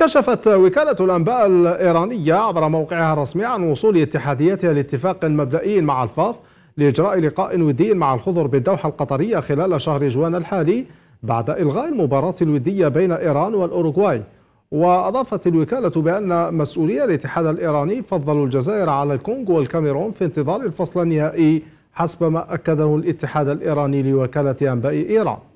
كشفت وكالة الأنباء الإيرانية عبر موقعها الرسمي عن وصول اتحاديتها لاتفاق مبدئي مع الفاظ لإجراء لقاء ودي مع الخضر بالدوحة القطرية خلال شهر جوان الحالي بعد إلغاء المباراة الودية بين إيران والأوروغواي وأضافت الوكالة بأن مسؤولي الاتحاد الإيراني فضلوا الجزائر على الكونغو والكاميرون في انتظار الفصل النهائي حسب ما أكده الاتحاد الإيراني لوكالة أنباء إيران